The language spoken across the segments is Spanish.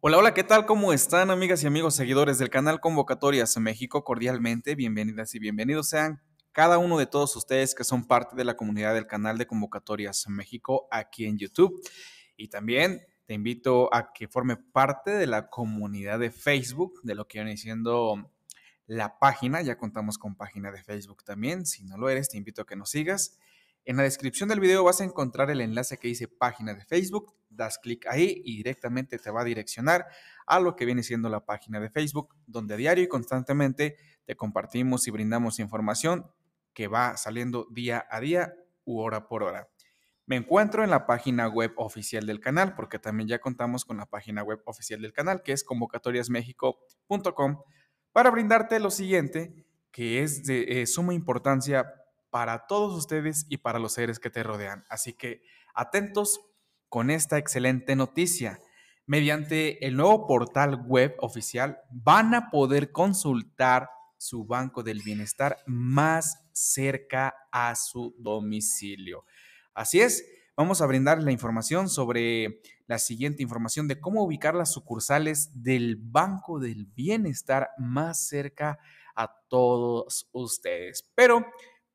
Hola, hola, ¿qué tal? ¿Cómo están amigas y amigos seguidores del canal Convocatorias México? Cordialmente, bienvenidas y bienvenidos sean cada uno de todos ustedes que son parte de la comunidad del canal de Convocatorias México aquí en YouTube. Y también te invito a que forme parte de la comunidad de Facebook, de lo que viene siendo la página. Ya contamos con página de Facebook también. Si no lo eres, te invito a que nos sigas. En la descripción del video vas a encontrar el enlace que dice página de Facebook, das clic ahí y directamente te va a direccionar a lo que viene siendo la página de Facebook, donde diario y constantemente te compartimos y brindamos información que va saliendo día a día u hora por hora. Me encuentro en la página web oficial del canal, porque también ya contamos con la página web oficial del canal, que es convocatoriasmexico.com, para brindarte lo siguiente, que es de eh, suma importancia para todos ustedes y para los seres que te rodean. Así que atentos con esta excelente noticia. Mediante el nuevo portal web oficial van a poder consultar su banco del bienestar más cerca a su domicilio. Así es, vamos a brindar la información sobre la siguiente información de cómo ubicar las sucursales del Banco del Bienestar más cerca a todos ustedes. Pero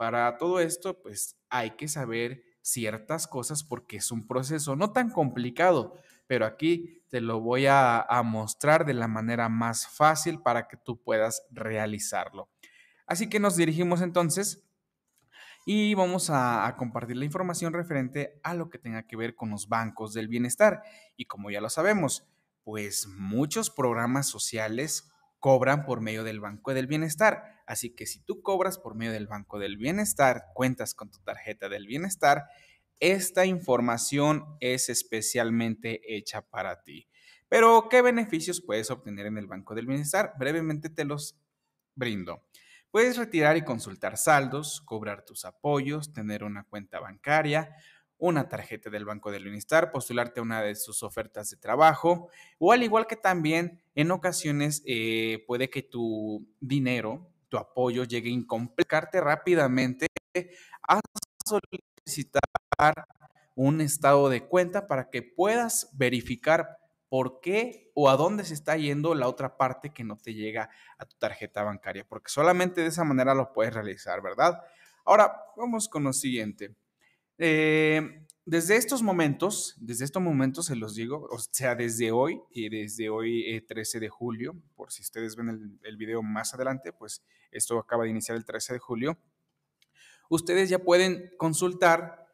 para todo esto, pues hay que saber ciertas cosas porque es un proceso no tan complicado, pero aquí te lo voy a, mostrar de la manera más fácil para que tú puedas realizarlo. Así que nos dirigimos entonces y vamos a, compartir la información referente a lo que tenga que ver con los bancos del bienestar. Y como ya lo sabemos, pues muchos programas sociales cobran por medio del Banco del Bienestar. Así que si tú cobras por medio del Banco del Bienestar, cuentas con tu tarjeta del Bienestar, esta información es especialmente hecha para ti. Pero, ¿qué beneficios puedes obtener en el Banco del Bienestar? Brevemente te los brindo. Puedes retirar y consultar saldos, cobrar tus apoyos, tener una cuenta bancaria, una tarjeta del Banco del Bienestar, postularte a una de sus ofertas de trabajo, o al igual que también en ocasiones eh, puede que tu dinero, tu apoyo llegue a incomplicarte rápidamente a solicitar un estado de cuenta para que puedas verificar por qué o a dónde se está yendo la otra parte que no te llega a tu tarjeta bancaria, porque solamente de esa manera lo puedes realizar, ¿verdad? Ahora, vamos con lo siguiente. Eh, desde estos momentos, desde estos momentos se los digo, o sea, desde hoy y desde hoy 13 eh, de julio, por si ustedes ven el, video más adelante, pues esto acaba de iniciar el 13 de julio, ustedes ya pueden consultar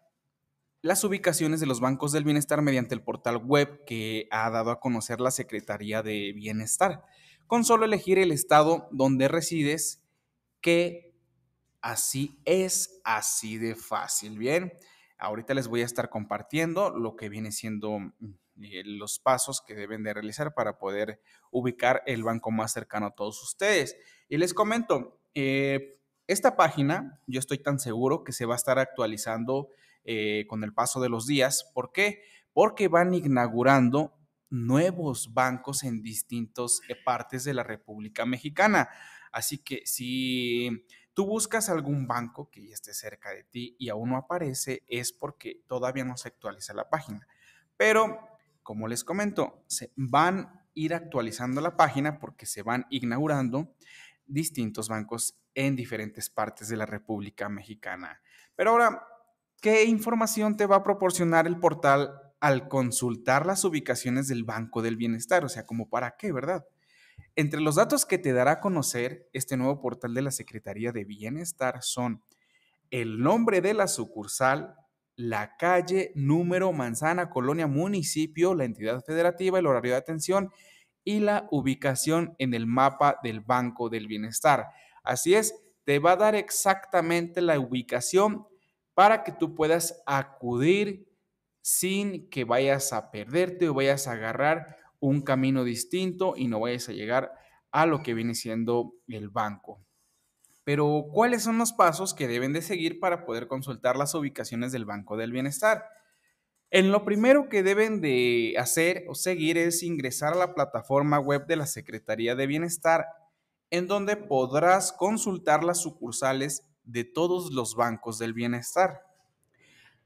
las ubicaciones de los bancos del bienestar mediante el portal web que ha dado a conocer la Secretaría de Bienestar, con solo elegir el estado donde resides, que Así es, así de fácil. Bien, ahorita les voy a estar compartiendo lo que viene siendo mm, eh, los pasos que deben de realizar para poder ubicar el banco más cercano a todos ustedes. Y les comento, eh, esta página yo estoy tan seguro que se va a estar actualizando eh, con el paso de los días. ¿Por qué? Porque van inaugurando nuevos bancos en distintas partes de la República Mexicana. Así que si tú buscas algún banco que ya esté cerca de ti y aún no aparece, es porque todavía no se actualiza la página. Pero, como les comento, se van a ir actualizando la página porque se van inaugurando distintos bancos en diferentes partes de la República Mexicana. Pero ahora, ¿qué información te va a proporcionar el portal al consultar las ubicaciones del Banco del Bienestar? O sea, como para qué, ¿verdad? Entre los datos que te dará a conocer este nuevo portal de la Secretaría de Bienestar son el nombre de la sucursal, la calle, número, manzana, colonia, municipio, la entidad federativa, el horario de atención y la ubicación en el mapa del Banco del Bienestar. Así es, te va a dar exactamente la ubicación para que tú puedas acudir sin que vayas a perderte o vayas a agarrar un camino distinto y no vayas a llegar a lo que viene siendo el banco. Pero, ¿cuáles son los pasos que deben de seguir para poder consultar las ubicaciones del Banco del Bienestar? En lo primero que deben de hacer o seguir es ingresar a la plataforma web de la Secretaría de Bienestar, en donde podrás consultar las sucursales de todos los bancos del bienestar.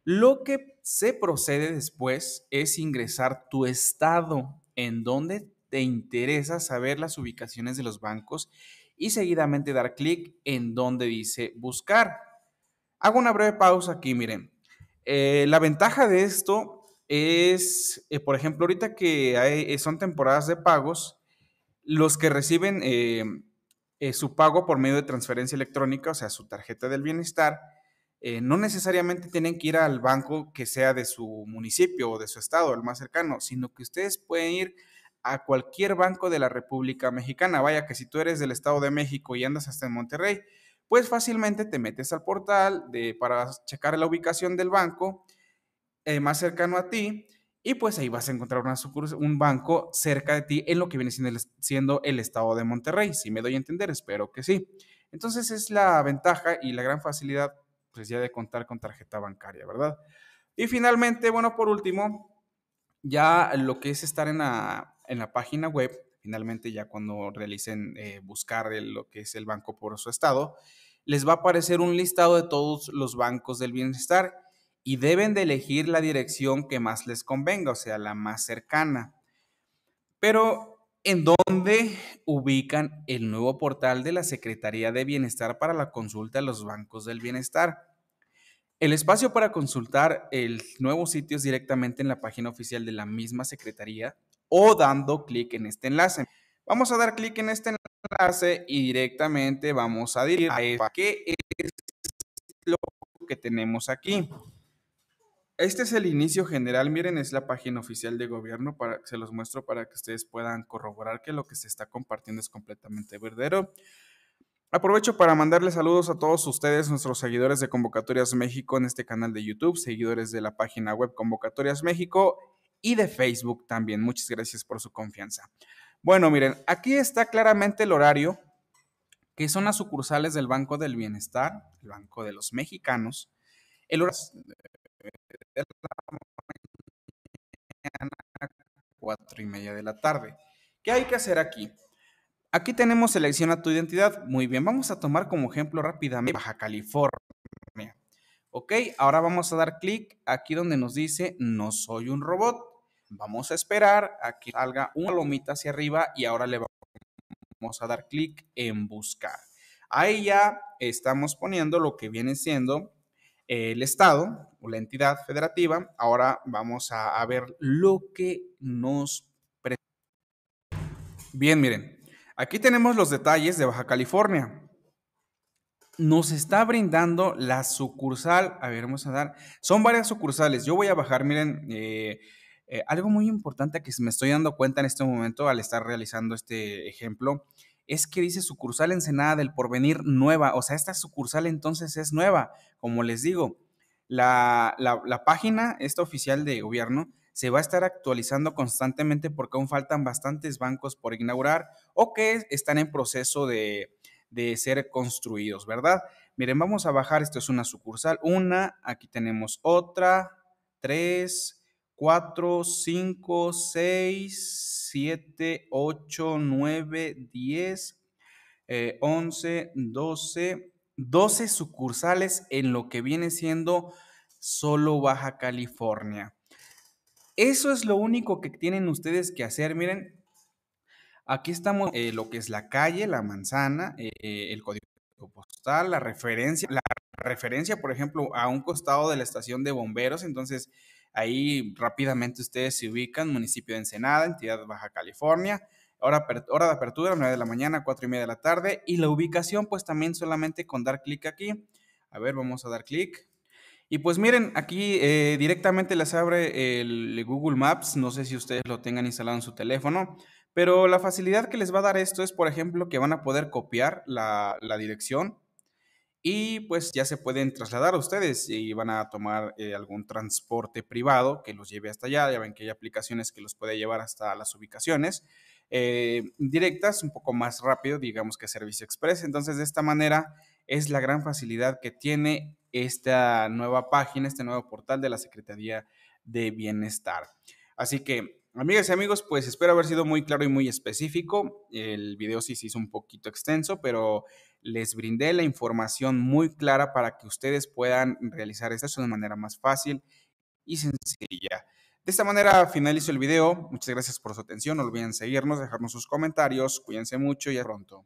Lo que se procede después es ingresar tu estado en donde te interesa saber las ubicaciones de los bancos y seguidamente dar clic en donde dice buscar. Hago una breve pausa aquí, miren. Eh, la ventaja de esto es, eh, por ejemplo, ahorita que eh, son temporadas de pagos, los que reciben su pago por medio de transferencia electrónica, o sea, su tarjeta del bienestar, eh, no necesariamente tienen que ir al banco que sea de su municipio o de su estado, el más cercano, sino que ustedes pueden ir a cualquier banco de la República Mexicana. Vaya que si tú eres del Estado de México y andas hasta en Monterrey, pues fácilmente te metes al portal de, para checar la ubicación del banco eh, más cercano a ti y pues ahí vas a encontrar una un banco cerca de ti en lo que viene siendo el Estado de Monterrey. Si me doy a entender, espero que sí. Entonces es la ventaja y la gran facilidad pues ya de contar con tarjeta bancaria, ¿verdad? Y finalmente, bueno, por último, ya lo que es estar en la, página web, finalmente ya cuando realicen eh, buscar lo que es el banco por su estado, les va a aparecer un listado de todos los bancos del bienestar y deben de elegir la dirección que más les convenga, o sea, la más cercana. Pero en donde ubican el nuevo portal de la Secretaría de Bienestar para la consulta de los bancos del bienestar. El espacio para consultar el nuevo sitio es directamente en la página oficial de la misma Secretaría o dando clic en este enlace. Vamos a dar clic en este enlace y directamente vamos a ir a qué es lo que tenemos aquí. Este es el inicio general, miren, es la página oficial de gobierno, para, se los muestro para que ustedes puedan corroborar que lo que se está compartiendo es completamente verdadero. Aprovecho para mandarles saludos a todos ustedes, nuestros seguidores de Convocatorias México en este canal de YouTube, seguidores de la página web Convocatorias México y de Facebook también. Muchas gracias por su confianza. Bueno, miren, aquí está claramente el horario, que son las sucursales del Banco del Bienestar, el Banco de los Mexicanos, el horario de y media de la tarde. ¿Qué hay que hacer aquí? Aquí tenemos selecciona tu identidad. Muy bien, vamos a tomar como ejemplo rápidamente Baja California. Ok, ahora vamos a dar clic aquí donde nos dice no soy un robot. Vamos a esperar a que salga una lomita hacia arriba y ahora le vamos a dar clic en buscar. Ahí ya estamos poniendo lo que viene siendo el Estado o la entidad federativa. Ahora vamos a, ver lo que nos presenta. Bien, miren, aquí tenemos los detalles de Baja California. Nos está brindando la sucursal. A ver, vamos a dar. Son varias sucursales. Yo voy a bajar, miren. Eh, eh, algo muy importante que me estoy dando cuenta en este momento al estar realizando este ejemplo es que dice sucursal encenada del Porvenir nueva. O sea, esta sucursal entonces es nueva. Como les digo, la, página, esta oficial de gobierno, se va a estar actualizando constantemente porque aún faltan bastantes bancos por inaugurar o que están en proceso de, de ser construidos, ¿verdad? Miren, vamos a bajar, esto es una sucursal, una, aquí tenemos otra, tres, 4, 5, 6, 7, 8, 9, 10, 11, 12, 12 sucursales en lo que viene siendo solo Baja California. Eso es lo único que tienen ustedes que hacer. Miren, aquí estamos, eh, lo que es la calle, la manzana, eh, eh, el código postal, la referencia, la referencia, por ejemplo, a un costado de la estación de bomberos. Entonces, Ahí rápidamente ustedes se ubican, municipio de Ensenada, entidad Baja California. Hora, de apertura, 9 de la mañana, 4 y media de la tarde. Y la ubicación, pues también solamente con dar clic aquí. A ver, vamos a dar clic. Y pues miren, aquí eh, directamente les abre el Google Maps. No sé si ustedes lo tengan instalado en su teléfono, pero la facilidad que les va a dar esto es, por ejemplo, que van a poder copiar la dirección y pues ya se pueden trasladar a ustedes y van a tomar eh, algún transporte privado que los lleve hasta allá. Ya ven que hay aplicaciones que los puede llevar hasta las ubicaciones eh, directas, un poco más rápido, digamos que Servicio Express. Entonces, de esta manera es la gran facilidad que tiene esta nueva página, este nuevo portal de la Secretaría de Bienestar. Así que Amigas y amigos, pues espero haber sido muy claro y muy específico. El video sí se hizo un poquito extenso, pero les brindé la información muy clara para que ustedes puedan realizar esto de manera más fácil y sencilla. De esta manera finalizo el video. Muchas gracias por su atención. No olviden seguirnos, dejarnos sus comentarios. Cuídense mucho y a pronto.